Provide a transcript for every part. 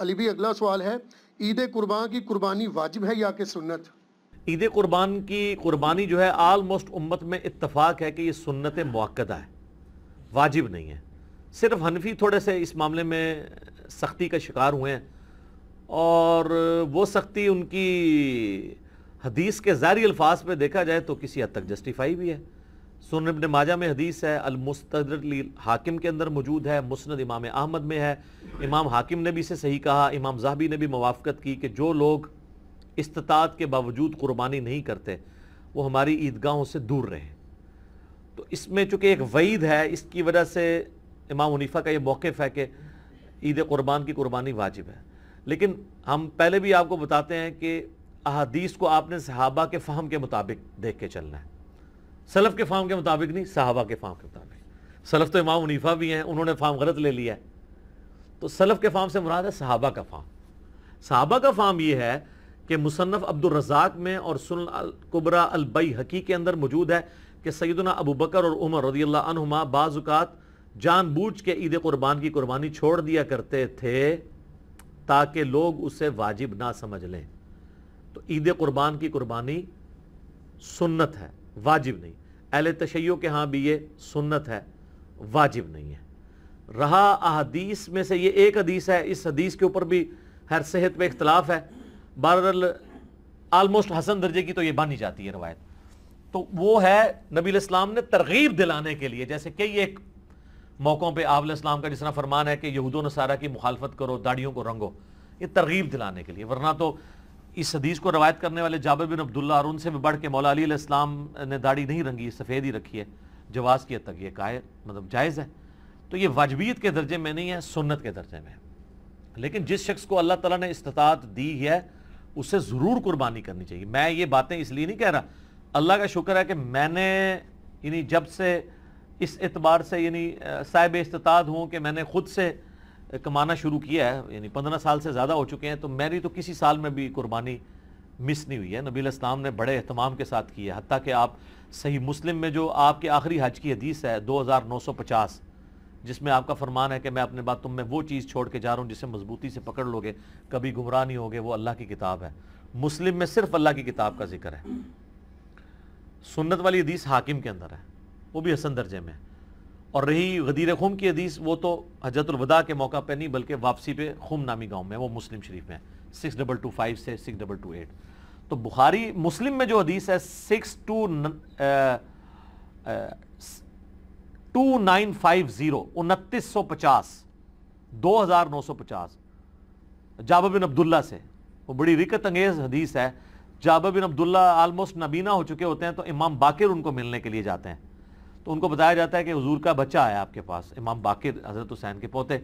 अली भी अगला सवाल है ईद कुर्बान की कुर्बानी वाजिब है या कि सुन्नत ईद कुर्बान की कुर्बानी जो है आलमोस्ट उम्मत में इतफाक है कि ये सुन्नत मौक़दा है वाजिब नहीं है सिर्फ हनफी थोड़े से इस मामले में सख्ती का शिकार हुए हैं और वो सख्ती उनकी हदीस के ज़ारी अल्फाज पे देखा जाए तो किसी हद तक जस्टिफाई भी है सुन इबन माजा में हदीस है अलमुस्तदर हाकिम के अंदर मौजूद है मुस्ंद इमाम अहमद में है इमाम हाकिम ने भी इसे सही कहा इमाम जहाबी ने भी मुवाफ़त की कि जो लोग इस्तात के बावजूद कुर्बानी नहीं करते वो हमारी ईदगाहों से दूर रहें तो इसमें चूँकि एक वईद है इसकी वजह से इमाम मुनीफा का ये मौक़ है कि ईद क़ुरबान की कुर्बानी वाजिब है लेकिन हम पहले भी आपको बताते हैं कि अदीस को आपने सहाबा के फ़हम के मुताबिक देख के चलना है सलफ के फार्म के मुताबिक नहीं साहबा के फार्म के मुताबिक सलफ तो इमाम मुनीफा भी हैं उन्होंने फार्म गलत ले लिया है तो सलफ के फार्म से मुराद है साहबा का फार्म साहबा का फार्म ये है कि मुसनफ़ अब्दुलरजाक में और सुन कुबरा अलबई हकी के अंदर मौजूद है कि सैदना अबू बकर और उमर रदी अल्लाहमा बाज़ात जानबूझ के ईद कुर्बान की कुर्बानी छोड़ दिया करते थे ताकि लोग उसे वाजिब ना समझ लें तो ईद कुर्बान की कुर्बानी सुन्नत है वाजिब नहीं अहल तशैयों के हाँ भी ये सुन्नत है वाजिब नहीं है रहा अहदीस में से ये एक हदीस है इस हदीस के ऊपर भी हर सेहत में इख्तलाफ है बहरल आलमोस्ट हसन दर्जे की तो ये बनी जाती है रवायत तो वो है नबी इस्लाम ने तरगीब दिलाने के लिए जैसे कई एक मौक़ों पर आबल इस्लाम का जिसना फरमान है कि यहूद नसारा की मुखालफत करो दाड़ियों को रंगो ये तरगीब दिलाने के लिए वरना तो इस हदीस को रवायत करने वाले जाबर बिन अब्दुल्ला और उनसे भी बढ़ के मौला अली इस्लाम ने दाढ़ी नहीं रंगी सफ़ेद ही रखी है जवाज़ की हद तक ये काय मतलब जायज़ है तो ये वाजबियत के दर्जे में नहीं है सुन्नत के दर्जे में है लेकिन जिस शख्स को अल्लाह ताला ने इस्तात दी है उसे ज़रूर कुर्बानी करनी चाहिए मैं ये बातें इसलिए नहीं कह रहा अल्लाह का शुक्र है कि मैंने यानी जब से इस एतबार से यानी साहिब इस्तात हूँ कि मैंने खुद से कमाना शुरू किया है यानी पंद्रह साल से ज़्यादा हो चुके हैं तो मेरी तो किसी साल में भी कुर्बानी मिस नहीं हुई है नबील इस्लाम ने बड़े अहतमाम के साथ की है हती कि आप सही मुस्लिम में जो आपके आखिरी हज की हदीस है दो हज़ार नौ सौ पचास जिसमें आपका फरमान है कि मैं अपने बात तुम में वो चीज़ छोड़ के जा रहा हूँ जिसे मजबूती से पकड़ लोगे कभी गुमराह नहीं होगे वो अल्लाह की किताब है मुस्लिम में सिर्फ अल्लाह की किताब का जिक्र है सुन्नत वाली हदीस हाकिम के अंदर है वो भी हसन दर्जे में है और रही गदीर खुम की हदीस वो तो हजरतुलवदा के मौका पर नहीं बल्कि वापसी पे खुम नामी गाँव में वो मुस्लिम शरीफ में सिक्स डबल टू फाइव से सिक्स डबल टू एट तो बुखारी मुस्लिम में जो हदीस है six two two nine five zero उनतीस सौ पचास दो हज़ार नौ सौ पचास जाब बिन अब्दुल्ला से वो बड़ी रिकत अंगेज़ हदीस है जाब बिन अब्दुल्ला आलमोस्ट नबीना हो चुके होते हैं तो इमाम बाकिर उनको मिलने के लिए जाते हैं तो उनको बताया जाता है कि हजूर का बच्चा आया आपके पास इमाम बाकिर हज़रत हुसैन के पोते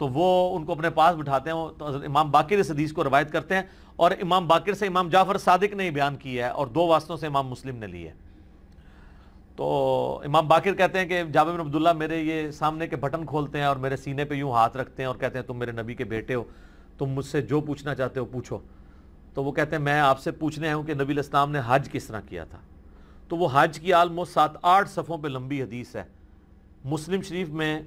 तो वो उनको अपने पास बिठाते हैं तो इमाम बाकिर इस हदीस को रवायत करते हैं और इमाम बाकिर से इमाम जाफ़र सादिक ने बयान किया है और दो वास्तों से इमाम मुस्लिम ने लिए है तो इमाम बाकिर कहते हैं कि जाब अब्दुल्ला मेरे ये सामने के बटन खोलते हैं और मेरे सीने पे यूँ हाथ रखते हैं और कहते हैं तुम मेरे नबी के बेटे हो तुम मुझसे जो पूछना चाहते हो पूछो तो वो कहते हैं मैं आपसे पूछने आया हूँ कि नबी इस्लाम ने हज किस तरह किया था तो वो हज की आलमोस्ट सात आठ सफ़ों पर लंबी हदीस है मुस्लिम शरीफ में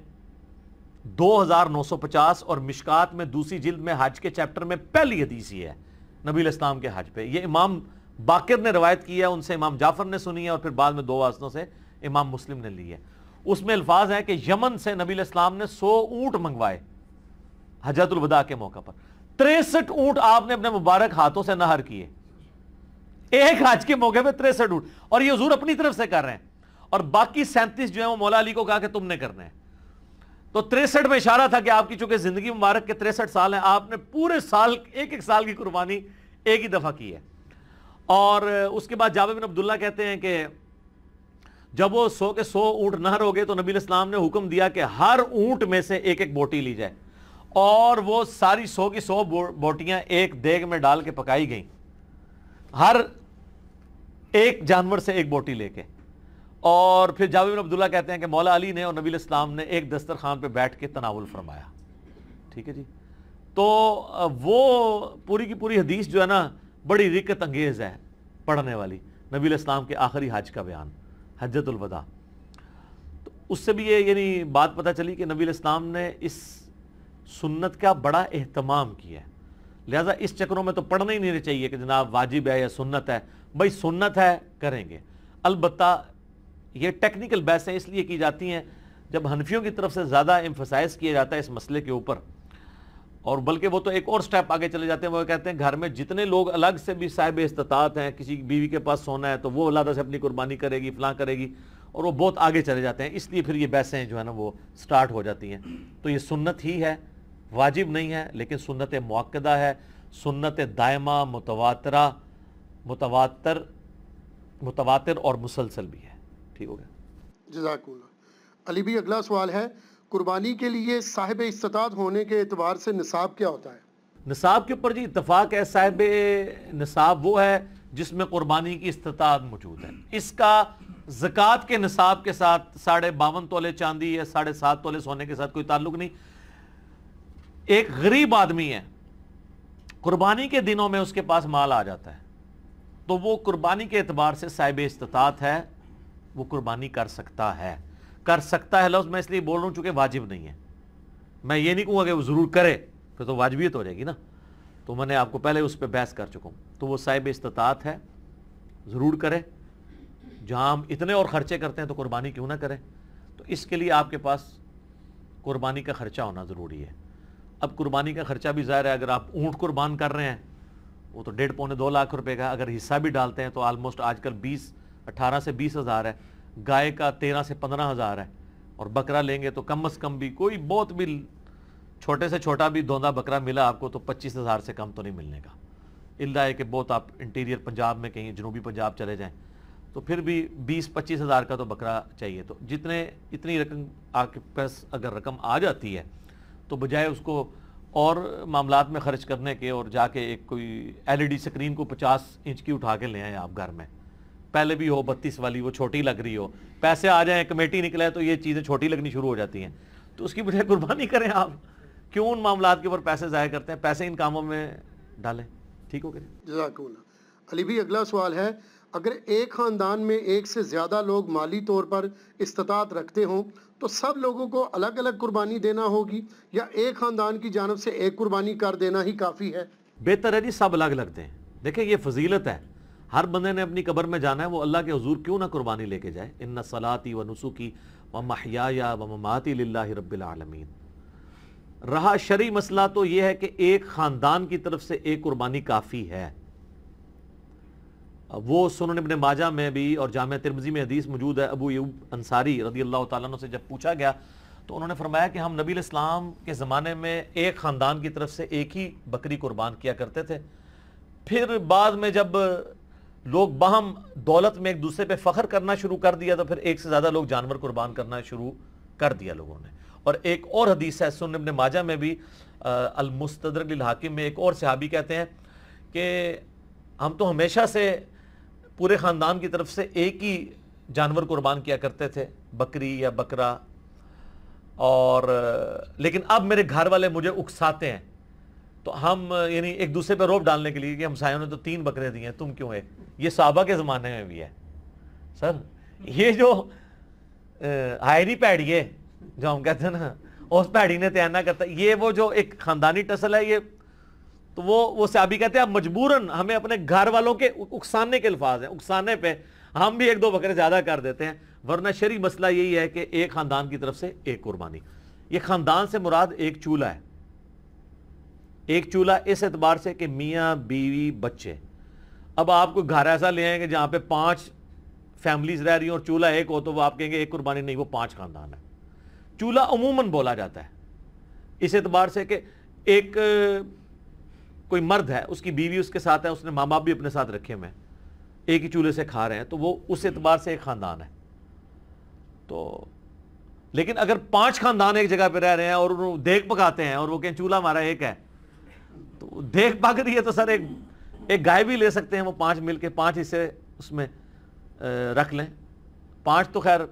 दो हज़ार नौ सौ पचास और मिशकात में दूसरी जिल्द में हज के चैप्टर में पहली हदीस ही है नबी इस्लाम के हज पर यह इमाम बाकर ने रवायत की है उनसे इमाम जाफर ने सुनी है और फिर बाद में दो वास्तों से इमाम मुस्लिम ने ली है उसमें अल्फाज हैं कि यमन से नबी इस्लाम ने सौ ऊँट मंगवाए हजरतुलवदा के मौका पर तिरसठ ऊँट आपने अपने मुबारक हाथों से नहर किए एक हज के मौके पे तिरसठ ऊंट और ये हजूर अपनी तरफ से कर रहे हैं और बाकी सैंतीस जो है वो मौला अली को कहा कि तुमने करना है तो तिरसठ में इशारा था कि आपकी चूंकि जिंदगी मुबारक के तिरसठ साल हैं आपने पूरे साल एक एक साल की कुर्बानी एक ही दफ़ा की है और उसके बाद जावेद बिन अब्दुल्ला कहते हैं कि जब वो सो के सो ऊंट नहर हो गए तो नबी इस्लाम ने हुक्म दिया कि हर ऊंट में से एक एक बोटी ली जाए और वो सारी सौ की सौ बोटियां एक देग में डाल के पकाई गई हर एक जानवर से एक बोटी लेके और फिर जावेद अब्दुल्ला कहते हैं कि मौला अली ने और नबी इस्लाम ने एक दस्तरखान पे बैठ के तनावल फरमाया ठीक है जी तो वो पूरी की पूरी हदीस जो है ना बड़ी रिकत अंगेज है पढ़ने वाली नबी इस्लाम के आखिरी हज का बयान हजतुलवदा तो उससे भी ये यानी बात पता चली कि नबी इस्लाम ने इस सुन्नत का बड़ा अहतमाम किया है लिहाजा इस चक्रों में तो पढ़ना ही नहीं चाहिए कि जनाब वाजिब है या सुन्नत है भाई सुन्नत है करेंगे अलबत् ये टेक्निकल बहसें इसलिए की जाती हैं जब हनफियों की तरफ से ज़्यादा एम्फोसाइज किया जाता है इस मसले के ऊपर और बल्कि वो तो एक और स्टेप आगे चले जाते हैं वो कहते हैं घर में जितने लोग अलग से भी साहिब इस्तात हैं किसी बीवी के पास सोना है तो वो अलादा से अपनी कुर्बानी करेगी फ़लाँ करेगी और वो बहुत आगे चले जाते हैं इसलिए फिर ये बहसें जो है ना वो स्टार्ट हो जाती हैं तो ये सुन्नत ही है वाजिब नहीं है लेकिन सुन्नत मौकदा है सुन्नत दायमा मुतवातरा मुतवातर मुतवातर और मुसलसल भी है ठीक हो गया जजाकुल्ला अली भी अगला सवाल है कुर्बानी के लिए साहिब इस्तात होने के अतबार से निसाब क्या होता है निसाब के ऊपर जी इतफाक़ है साहिब निसाब वो है जिसमें कुर्बानी की इस्तात मौजूद है इसका ज़क़़त के निसाब के साथ साढ़े बावन तोले चांदी या साढ़े सात तोले सोने के साथ कोई ताल्लुक नहीं एक गरीब आदमी है कुर्बानी के दिनों में उसके पास माल आ जाता है तो वो कुर्बानी के अतबार से साहिब इस्तात है वो कुर्बानी कर सकता है कर सकता है लफ्ज़ मैं इसलिए बोल रहा हूँ चूँकि वाजिब नहीं है मैं ये नहीं कहूँगा कि वो ज़रूर करे फिर तो वाजबियत हो जाएगी ना तो मैंने आपको पहले उस पर बहस कर चुका हूँ तो वो साहिब इस्तात है ज़रूर करे जहाँ हम इतने और ख़र्चे करते हैं तो कुर्बानी क्यों ना करें तो इसके लिए आपके पास कुर्बानी का ख़र्चा होना ज़रूरी है अब कुर्बानी का ख़र्चा भी ज़ाहिर है अगर आप ऊँट कुर्बान कर रहे हैं वो तो डेढ़ पौने दो लाख रुपए का अगर हिस्सा भी डालते हैं तो ऑलमोस्ट आजकल बीस अट्ठारह से बीस हज़ार है गाय का तेरह से पंद्रह हज़ार है और बकरा लेंगे तो कम अज़ कम भी कोई बहुत भी छोटे से छोटा भी धोंधा बकरा मिला आपको तो पच्चीस हज़ार से कम तो नहीं मिलने का इल्ला है कि बहुत आप इंटीरियर पंजाब में कहीं जनूबी पंजाब चले जाएँ तो फिर भी बीस पच्चीस हज़ार का तो बकरा चाहिए तो जितने इतनी रकम आपके पास अगर रकम आ जाती है तो बजाय उसको और मामला में खर्च करने के और जाके एक कोई एलईडी स्क्रीन को 50 इंच की उठा के ले आए आप घर में पहले भी हो बत्तीस वाली वो छोटी लग रही हो पैसे आ जाए कमेटी निकले तो ये चीज़ें छोटी लगनी शुरू हो जाती हैं तो उसकी बजाय कुर्बानी करें आप क्यों उन मामला के ऊपर पैसे ज़ाय करते हैं पैसे इन कामों में डालें ठीक हो गया जजाकूल अली भी अगला सवाल है अगर एक ख़ानदान में एक से ज़्यादा लोग माली तौर पर इस्तात रखते हों तो सब लोगों को अलग अलग कुर्बानी देना होगी या एक ख़ानदान की जानब से एक कुर्बानी कर देना ही काफ़ी है बेहतर है जी सब अलग अलग दें देखिए ये फजीलत है हर बंदे ने अपनी कबर में जाना है वो अल्लाह के हजूर क्यों ना कुर्बानी लेके जाए इन सलाती व नसुकी व महया व ममाती ला रबालमीन रहा शरी मसला तो ये है कि एक ख़ानदान की तरफ से एक कुर्बानी काफ़ी है वो सुनन इबन माजा में भी और जाम तिरमजी में हदीस मौजूद है अबू यूब अंसारी रदी अल्लाह तु से जब पूछा गया तो उन्होंने फरमाया कि हम नबी इस्लाम के ज़माने में एक ख़ानदान की तरफ से एक ही बकरी कुर्बान किया करते थे फिर बाद में जब लोग बहम दौलत में एक दूसरे पर फ़ख्र करना शुरू कर दिया तो फिर एक से ज़्यादा लोग जानवर कुर्बान करना शुरू कर दिया लोगों ने और एक और हदीस है सुन इबन माजा में भी अलमुस्तरक हाकिम में एक और सहाबी कहते हैं कि हम तो हमेशा से पूरे ख़ानदान की तरफ से एक ही जानवर कुर्बान किया करते थे बकरी या बकरा और लेकिन अब मेरे घर वाले मुझे उकसाते हैं तो हम यानी एक दूसरे पर रोप डालने के लिए कि हमसायों ने तो तीन बकरे दिए हैं तुम क्यों एक ये साहबा के ज़माने में भी है सर ये जो हायरी पैड़ी है जो हम कहते हैं ना उस पैड़ी ने तैयार करता ये वो जो एक ख़ानदानी टसल है ये तो वो वो अभी कहते हैं आप मजबूरन हमें अपने घर वालों के उकसाने के अल्फाज हैं उकसाने पे हम भी एक दो बकरे ज़्यादा कर देते हैं वरना शरी मसला यही है कि एक ख़ानदान की तरफ से एक कुर्बानी ये ख़ानदान से मुराद एक चूल्हा है एक चूल्हा इस एतबार से कि मियाँ बीवी बच्चे अब आपको घर ऐसा ले आएंगे जहाँ पे पाँच फैमिलीज रह रही हैं और चूल्हा एक हो तो वो आप कहेंगे एक कुर्बानी नहीं वो पाँच ख़ानदान है चूल्हा अमूमन बोला जाता है इस एतबार से कि एक कोई मर्द है उसकी बीवी उसके साथ है उसने माँ बाप भी अपने साथ रखे हुए हैं एक ही चूल्हे से खा रहे हैं तो वो उस हम्म। एतबार से एक ख़ानदान है तो लेकिन अगर पांच खानदान एक जगह पर रह रहे हैं और देख पकाते हैं और वो कहें चूल्हा हमारा एक है तो देख पक रही है तो सर एक एक गाय भी ले सकते हैं वो पांच मिल के पाँच हिस्से उसमें रख लें पांच तो खैर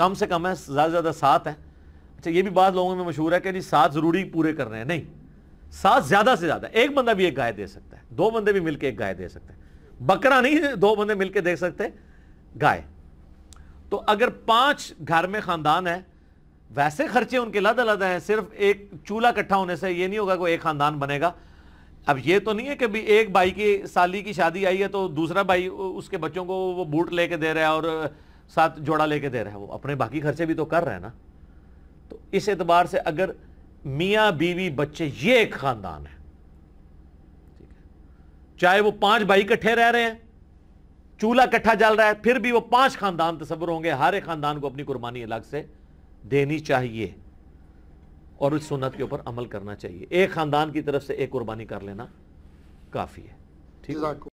कम से कम है ज़्यादा से ज़्यादा सात हैं अच्छा ये भी बात लोगों में मशहूर है कि जी सात ज़रूरी पूरे कर रहे हैं नहीं साथ ज्यादा से ज्यादा एक बंदा भी एक गाय दे सकता है दो बंदे भी मिलकर एक गाय दे सकते हैं बकरा नहीं दो बंदे मिलकर दे सकते गाय तो अगर पांच घर में खानदान है वैसे खर्चे उनके अलग अलग हैं सिर्फ एक चूल्हा इकट्ठा होने से ये नहीं होगा कि एक खानदान बनेगा अब ये तो नहीं है कि भी एक भाई की साली की शादी आई है तो दूसरा भाई उसके बच्चों को वो बूट लेके दे रहा है और साथ जोड़ा लेके दे रहा है वो अपने बाकी खर्चे भी तो कर रहे हैं ना तो इस एतबार से अगर मियाँ बीवी बच्चे ये एक खानदान है चाहे वो पांच भाई इकट्ठे रह रहे हैं चूल्हा इकट्ठा जल रहा है फिर भी वो पांच खानदान तस्वर होंगे हर एक खानदान को अपनी कुर्बानी अलग से देनी चाहिए और उस सुन्नत के ऊपर अमल करना चाहिए एक खानदान की तरफ से एक कुर्बानी कर लेना काफ़ी है ठीक है